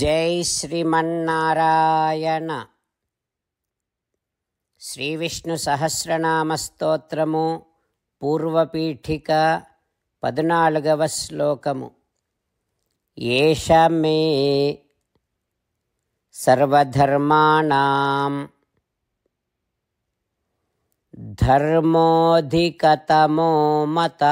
జై శ్రీమన్నారాయణ శ్రీ విష్ణు సహస్రనామ స్తోత్రము పూర్వపీఠిక పద్నాలుగవ శ్లోకము ఏష మే సర్వధర్మాణం ధర్మోధికతమో మత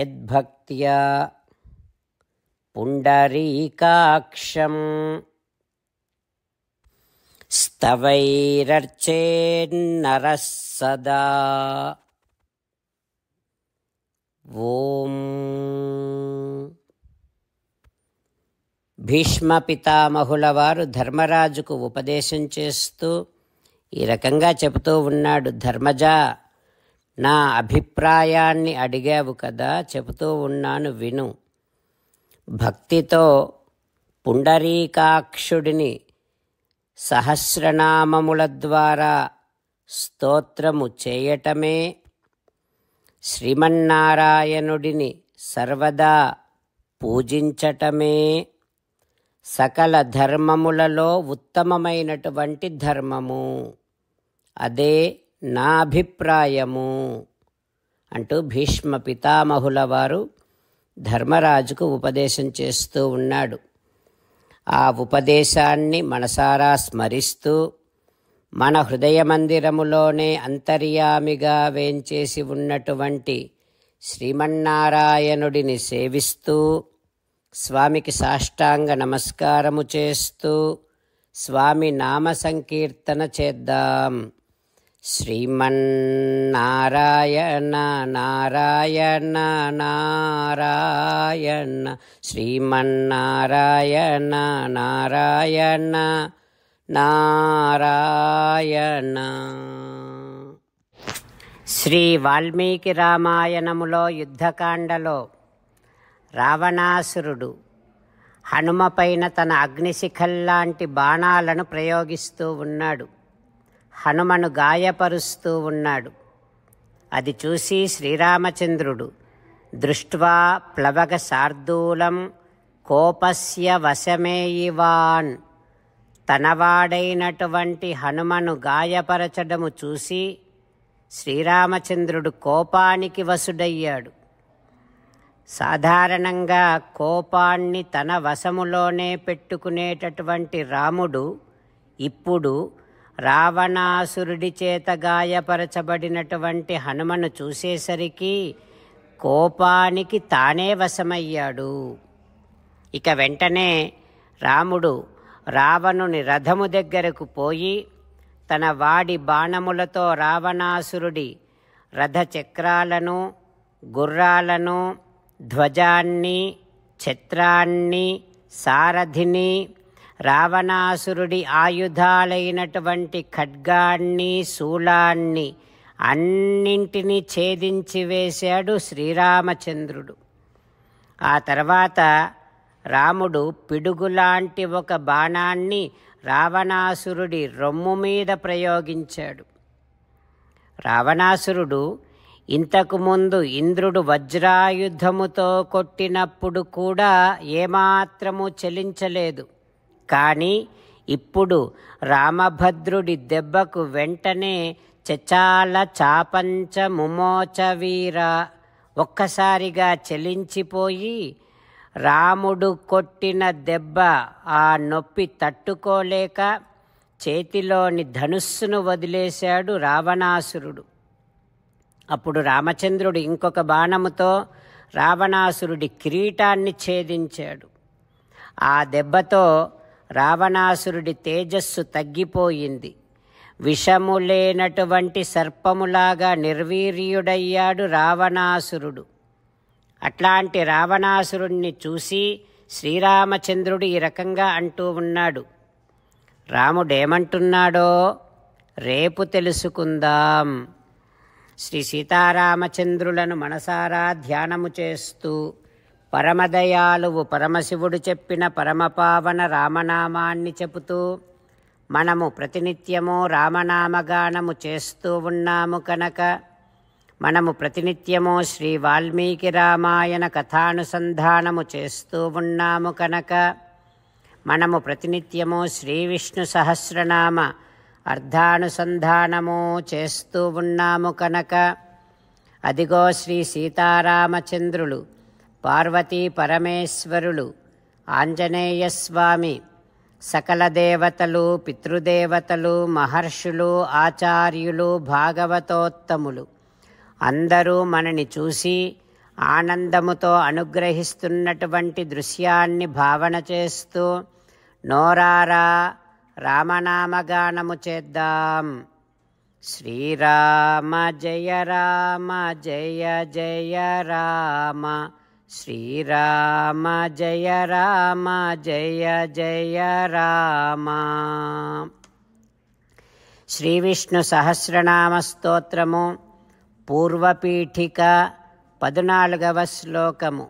యద్భక్త్యా పుండరీకాక్షం స్తవైరర్చేన్నర సదా ఓం భీష్మ పితామహుల వారు ధర్మరాజుకు ఉపదేశం చేస్తూ ఈ రకంగా చెబుతూ ఉన్నాడు ధర్మజ నా అభిప్రాయాన్ని అడిగావు కదా చెబుతూ ఉన్నాను విను భక్తితో పుండరీకాక్షుడిని సహస్రనామముల ద్వారా స్తోత్రము చేయటమే శ్రీమన్నారాయణుడిని సర్వదా పూజించటమే సకల ధర్మములలో ఉత్తమమైనటువంటి ధర్మము అదే నా అభిప్రాయము అంటూ భీష్మ పితామహుల వారు ధర్మరాజుకు ఉపదేశం చేస్తూ ఉన్నాడు ఆ ఉపదేశాన్ని మనసారా స్మరిస్తూ మన హృదయ మందిరములోనే అంతర్యామిగా వేంచేసి ఉన్నటువంటి శ్రీమన్నారాయణుడిని సేవిస్తూ స్వామికి సాష్టాంగ నమస్కారము చేస్తూ స్వామి నామ సంకీర్తన చేద్దాం శ్రీమన్నారాయణ నారాయణ నారాయణ శ్రీమన్నారాయణ నారాయణ నారాయణ శ్రీ వాల్మీకి రామాయణములో యుద్ధకాండలో రావణాసురుడు హనుమ పైన తన అగ్నిశిఖల్లాంటి బాణాలను ప్రయోగిస్తూ ఉన్నాడు హనుమను గాయపరుస్తూ ఉన్నాడు అది చూసి శ్రీరామచంద్రుడు దృష్ట్వా ప్లవగ శార్దూలం కోపస్య వశమేయివాన్ తనవాడైనటువంటి హనుమను గాయపరచడము చూసి శ్రీరామచంద్రుడు కోపానికి వసుడయ్యాడు సాధారణంగా కోపాన్ని తన వశములోనే పెట్టుకునేటటువంటి రాముడు ఇప్పుడు రావణాసురుడి చేత గాయపరచబడినటువంటి హనుమను చూసేసరికి కోపానికి తానే వశమయ్యాడు ఇక వెంటనే రాముడు రావణుని రథము దగ్గరకు పోయి తన వాడి బాణములతో రావణాసురుడి రథచక్రాలను గుర్రాలను ధ్వజాన్ని ఛత్రాన్ని సారథిని రావణాసురుడి ఆయుధాలైనటువంటి ఖడ్గాన్ని శూలాన్ని అన్నింటినీ ఛేదించి వేశాడు శ్రీరామచంద్రుడు ఆ తర్వాత రాముడు పిడుగులాంటి ఒక బాణాన్ని రావణాసురుడి రొమ్ము మీద ప్రయోగించాడు రావణాసురుడు ఇంతకుముందు ఇంద్రుడు వజ్రాయుధముతో కొట్టినప్పుడు కూడా ఏమాత్రము చెలించలేదు కానీ ఇప్పుడు రామభద్రుడి దెబ్బకు వెంటనే చచాల చాపంచ ముమోచవీర ఒక్కసారిగా చెలించిపోయి రాముడు కొట్టిన దెబ్బ ఆ నొప్పి తట్టుకోలేక చేతిలోని ధనుస్సును వదిలేశాడు రావణాసురుడు అప్పుడు రామచంద్రుడు ఇంకొక బాణముతో రావణాసురుడి కిరీటాన్ని ఛేదించాడు ఆ దెబ్బతో రావణాసురుడి తేజస్సు తగ్గిపోయింది విషము లేనటువంటి సర్పములాగా నిర్వీర్యుడయ్యాడు రావణాసురుడు అట్లాంటి రావణాసురుణ్ణి చూసి శ్రీరామచంద్రుడు ఈ రకంగా అంటూ ఉన్నాడు రాముడేమంటున్నాడో రేపు తెలుసుకుందాం శ్రీ సీతారామచంద్రులను మనసారా ధ్యానము చేస్తూ పరమదయాలువు పరమశివుడు చెప్పిన పరమపావన రామనామాన్ని చెబుతూ మనము ప్రతినిత్యము రామనామగానము చేస్తూ ఉన్నాము కనుక మనము ప్రతినిత్యము శ్రీ వాల్మీకి రామాయణ కథానుసంధానము చేస్తూ ఉన్నాము కనుక మనము ప్రతినిత్యము శ్రీ విష్ణు సహస్రనామ అర్ధానుసంధానము చేస్తూ ఉన్నాము కనుక అదిగో శ్రీ సీతారామచంద్రులు పార్వతీ పరమేశ్వరులు ఆంజనేయస్వామి సకల దేవతలు పితృదేవతలు మహర్షులు ఆచార్యులు భాగవతోత్తములు అందరూ మనని చూసి ఆనందముతో అనుగ్రహిస్తున్నటువంటి దృశ్యాన్ని భావన చేస్తూ నోరారా రామనామగానము చేద్దాం శ్రీరామ జయ రామ జయ జయ రామ श्रीराम जय राम जय जय राम श्रीविष्णुसहस्रनामस्तोत्रमु श्लोकमु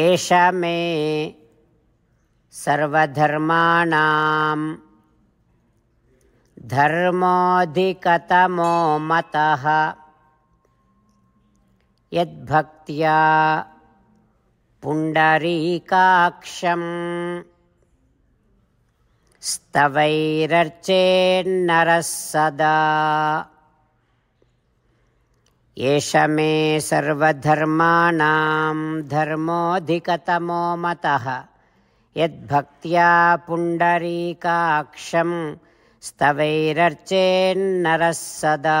एष मे सर्वधर्माणां धर्मोऽधिकतमो मतः यद्भक्त्या पुण्डरीकाक्षम् स्तवैरर्चेन्नरः सदा एष मे सर्वधर्माणां धर्मोऽधिकतमो मतः यद्भक्त्या पुण्डरीकाक्षं स्तवैरर्चेन्नरः सदा